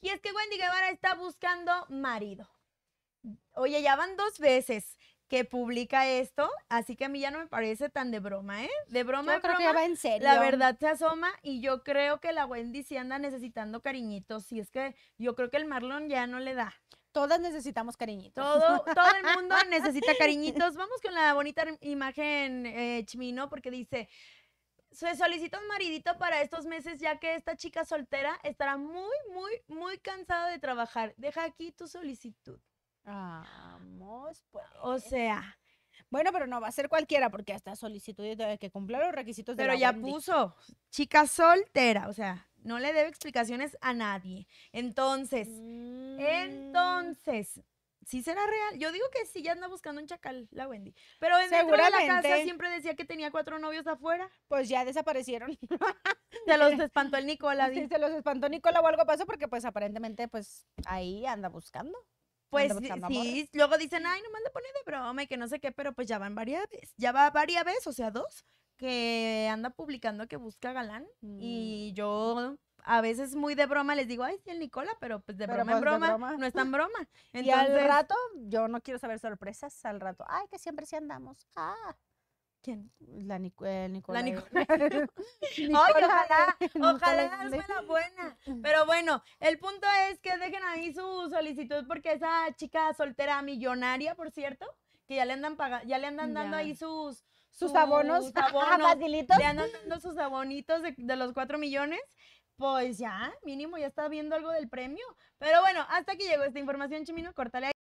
Y es que Wendy Guevara está buscando marido. Oye, ya van dos veces que publica esto, así que a mí ya no me parece tan de broma, ¿eh? De broma, yo creo que en serio. La verdad se asoma y yo creo que la Wendy sí anda necesitando cariñitos, y es que yo creo que el Marlon ya no le da. Todas necesitamos cariñitos. Todo, todo el mundo necesita cariñitos. Vamos con la bonita imagen eh, Chimino porque dice, se solicita un maridito para estos meses, ya que esta chica soltera estará muy, muy, muy cansada de trabajar. Deja aquí tu solicitud. Vamos, pues. O sea. Bueno, pero no va a ser cualquiera, porque hasta solicitud de que cumplir los requisitos de Pero ya puso chica soltera, o sea, no le debe explicaciones a nadie. Entonces, mm. entonces, ¿Sí será real? Yo digo que sí, ya anda buscando un chacal, la Wendy. Pero dentro de la casa siempre decía que tenía cuatro novios afuera. Pues ya desaparecieron. se los espantó el Nicola. Sí, se los espantó Nicola o algo pasó porque pues aparentemente pues ahí anda buscando. Pues sí, luego dicen, ay, no le pone de broma y que no sé qué, pero pues ya van varias veces, ya va varias veces, o sea, dos, que anda publicando que busca galán mm. y yo a veces muy de broma les digo, ay, sí, el Nicola, pero pues de broma en pues, broma, no es tan broma. y al rato, yo no quiero saber sorpresas, al rato, ay, que siempre sí andamos. Ah. ¿Quién? La, Nicola. La Nicola. Ay, ojalá, ojalá la buena. Pero bueno, el punto es que dejen ahí su solicitud porque esa chica soltera millonaria, por cierto, que ya le andan ya le andan dando ahí sus sus, sus abonos, abonos le andan dando sus abonitos de, los cuatro millones pues ya, mínimo ya está viendo algo del premio. Pero bueno, hasta aquí llegó esta información, Chimino, cortale ahí.